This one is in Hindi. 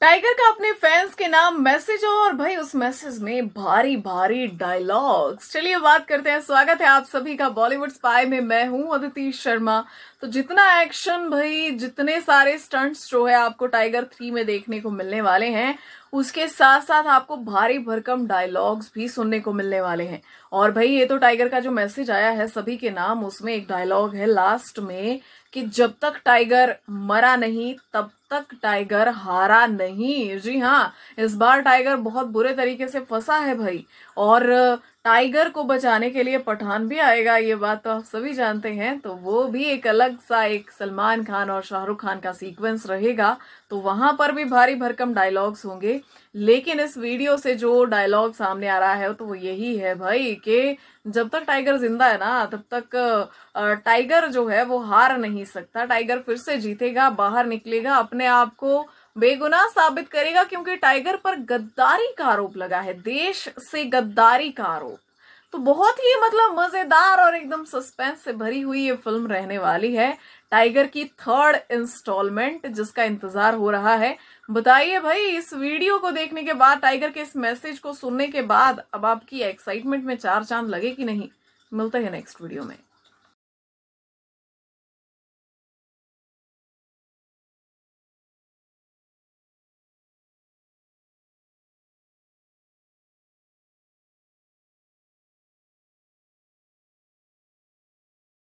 टाइगर का अपने फैंस के नाम मैसेज हो और भाई उस मैसेज में भारी भारी डायलॉग्स चलिए बात करते हैं स्वागत है आप सभी का बॉलीवुड स्पाई में मैं हूं अदिति शर्मा तो जितना एक्शन भाई जितने सारे स्टंट्स जो है आपको टाइगर थ्री में देखने को मिलने वाले हैं उसके साथ साथ आपको भारी भरकम डायलॉग्स भी सुनने को मिलने वाले हैं और भाई ये तो टाइगर का जो मैसेज आया है सभी के नाम उसमें एक डायलॉग है लास्ट में कि जब तक टाइगर मरा नहीं तब तक टाइगर हारा नहीं जी हाँ इस बार टाइगर बहुत बुरे तरीके से फंसा है भाई और टाइगर को बचाने के लिए पठान भी आएगा ये बात तो आप सभी जानते हैं तो वो भी एक अलग सा एक सलमान खान और शाहरुख खान का सीक्वेंस रहेगा तो वहां पर भी भारी भरकम डायलॉग्स होंगे लेकिन इस वीडियो से जो डायलॉग सामने आ रहा है तो वो यही है भाई कि जब तक टाइगर जिंदा है ना तब तक टाइगर जो है वो हार नहीं सकता टाइगर फिर से जीतेगा बाहर निकलेगा अपने आप को बेगुनाह साबित करेगा क्योंकि टाइगर पर गद्दारी का आरोप लगा है देश से गद्दारी का आरोप तो बहुत ही मतलब मजेदार और एकदम सस्पेंस से भरी हुई ये फिल्म रहने वाली है टाइगर की थर्ड इंस्टॉलमेंट जिसका इंतजार हो रहा है बताइए भाई इस वीडियो को देखने के बाद टाइगर के इस मैसेज को सुनने के बाद अब आपकी एक्साइटमेंट में चार चांद लगे कि नहीं मिलते हैं नेक्स्ट वीडियो में